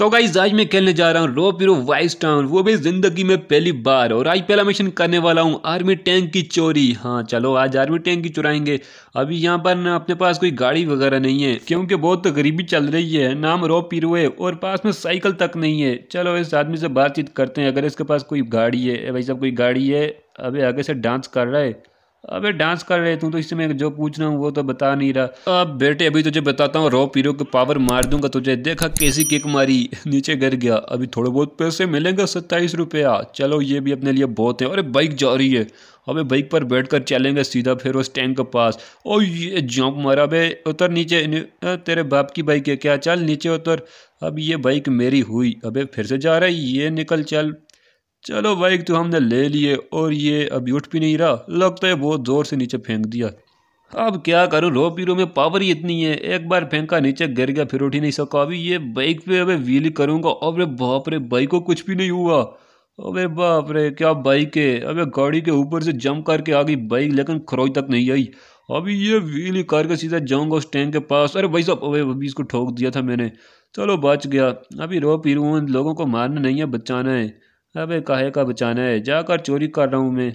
तो गाइज आज मैं खेलने जा रहा हूँ रो पीरो वाइस टाउन वो भी ज़िंदगी में पहली बार और आज पहला मिशन करने वाला हूँ आर्मी टैंक की चोरी हाँ चलो आज आर्मी टैंक की चुराएंगे अभी यहाँ पर ना अपने पास कोई गाड़ी वगैरह नहीं है क्योंकि बहुत गरीबी चल रही है नाम रो पीरो है और पास में साइकिल तक नहीं है चलो इस आदमी से बातचीत करते हैं अगर इसके पास कोई गाड़ी है भाई साहब कोई गाड़ी है अभी आगे से डांस कर रहा है अबे डांस कर रहे तू तो इसमें जो पूछ रहा हूँ वो तो बता नहीं रहा अब बेटे अभी तुझे बताता हूँ रो पीरो के पावर मार दूंगा तुझे देखा कैसी किक मारी नीचे गिर गया अभी थोड़े बहुत पैसे मिलेंगे सत्ताईस रुपया चलो ये भी अपने लिए बहुत है अरे बाइक जा रही है अबे बाइक पर बैठ कर चलेंगे सीधा फिर उस टैंक के पास ओ ये जंप मारा अबे उतर नीचे तेरे बाप की बाइक है क्या चल नीचे उतर अब ये बाइक मेरी हुई अबे फिर से जा रहा है ये निकल चल चलो बाइक तो हमने ले लिए और ये अभी उठ भी नहीं रहा लगता है बहुत ज़ोर से नीचे फेंक दिया अब क्या करूँ रो पीरो में पावर ही इतनी है एक बार फेंका नीचे गिर गया फिर उठ ही नहीं सका अभी ये बाइक पे अबे व्हील करूँगा अबे बाप रे बाइक को कुछ भी नहीं हुआ अबे बाप रे क्या बाइक है अबे गाड़ी के ऊपर से जम करके आ गई बाइक लेकिन खरोई तक नहीं आई अभी ये व्हील करके सीधा जाऊँगा उस टैंक के पास अरे भाई साहब अभी अभी इसको ठोक दिया था मैंने चलो बच गया अभी रो पीरू लोगों को मारना नहीं है बचाना है अबे काहे का बचाना है जाकर चोरी कर रहा हूँ मैं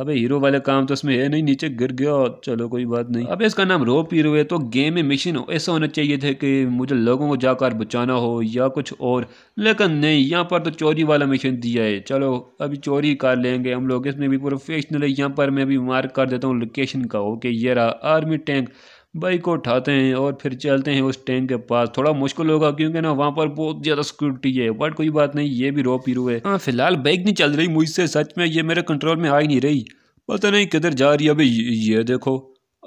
अबे हीरो वाले काम तो उसमें है नहीं नीचे गिर गया चलो कोई बात नहीं अबे इसका नाम रोप हीरो है तो गेम में मिशन ऐसा होना चाहिए थे कि मुझे लोगों को जाकर बचाना हो या कुछ और लेकिन नहीं यहाँ पर तो चोरी वाला मिशन दिया है चलो अभी चोरी कर लेंगे हम लोग इसमें भी प्रोफेशनल है यहाँ पर मैं अभी मार्क कर देता हूँ लोकेशन का ओके ये रहा आर्मी टैंक बाइक को उठाते हैं और फिर चलते हैं उस टैंक के पास थोड़ा मुश्किल होगा क्योंकि ना वहाँ पर बहुत ज़्यादा सिक्योरिटी है बट कोई बात नहीं ये भी रो रो है हाँ फिलहाल बाइक नहीं चल रही मुझसे सच में ये मेरे कंट्रोल में आ ही नहीं रही पता नहीं किधर जा रही है अबे ये देखो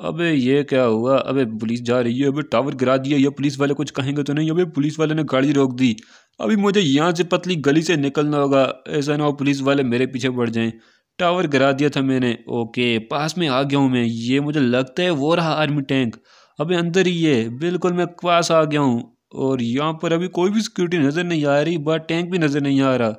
अबे ये क्या हुआ अबे पुलिस जा रही है अबे टावर गिरा दिया ये पुलिस वाले कुछ कहेंगे तो नहीं अबे पुलिस वाले ने गाड़ी रोक दी अभी मुझे यहाँ से पतली गली से निकलना होगा ऐसा ना हो पुलिस वाले मेरे पीछे पड़ जाएं टावर गिरा दिया था मैंने ओके पास में आ गया हूँ मैं ये मुझे लगता है वो रहा आर्मी टैंक अभी अंदर ही है बिल्कुल मैं पास आ गया हूँ और यहाँ पर अभी कोई भी सिक्योरिटी नज़र नहीं आ रही बट टैंक भी नज़र नहीं आ रहा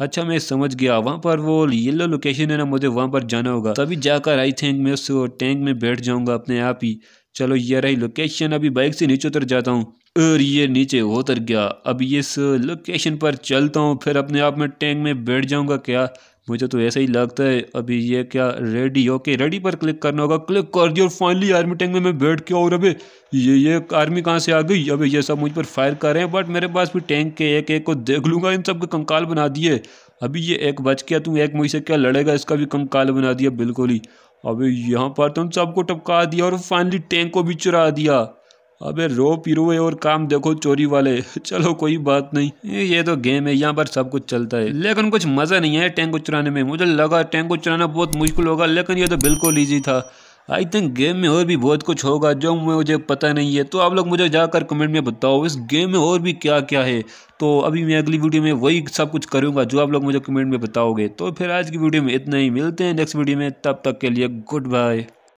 अच्छा मैं समझ गया वहाँ पर वो येलो लोकेशन है ना मुझे वहाँ पर जाना होगा तभी जाकर आई थिंक मैं उस टैंक में बैठ जाऊँगा अपने आप ही चलो ये रही लोकेशन अभी बाइक से नीचे उतर जाता हूँ और ये नीचे उतर गया अब इस लोकेशन पर चलता हूँ फिर अपने आप में टैंक में बैठ जाऊँगा क्या मुझे तो ऐसा ही लगता है अभी ये क्या रेडी ओके रेडी पर क्लिक करना होगा क्लिक कर दिया और फाइनली आर्मी टैंक में मैं बैठ के और अबे ये ये आर्मी कहाँ से आ गई अबे ये सब मुझ पर फायर कर रहे हैं बट मेरे पास भी टैंक के एक एक को देख लूँगा इन सब के कंकाल बना दिए अभी ये एक बच गया तू एक मुझसे क्या लड़ेगा इसका भी कंकाल बना दिया बिल्कुल ही अभी यहाँ पर तुम तो सबको टपका दिया और फाइनली टैंक को भी चुरा दिया अबे रो पिरो और काम देखो चोरी वाले चलो कोई बात नहीं ये तो गेम है यहाँ पर सब कुछ चलता है लेकिन कुछ मज़ा नहीं है टैंक को चुराने में मुझे लगा टैंक को चुराना बहुत मुश्किल होगा लेकिन ये तो बिल्कुल ईजी था आई थिंक गेम में और भी बहुत कुछ होगा जो मुझे पता नहीं है तो आप लोग मुझे जाकर कमेंट में बताओ इस गेम में और भी क्या क्या है तो अभी मैं अगली वीडियो में वही सब कुछ करूँगा जो आप लोग मुझे कमेंट में बताओगे तो फिर आज की वीडियो में इतना ही मिलते हैं नेक्स्ट वीडियो में तब तक के लिए गुड बाय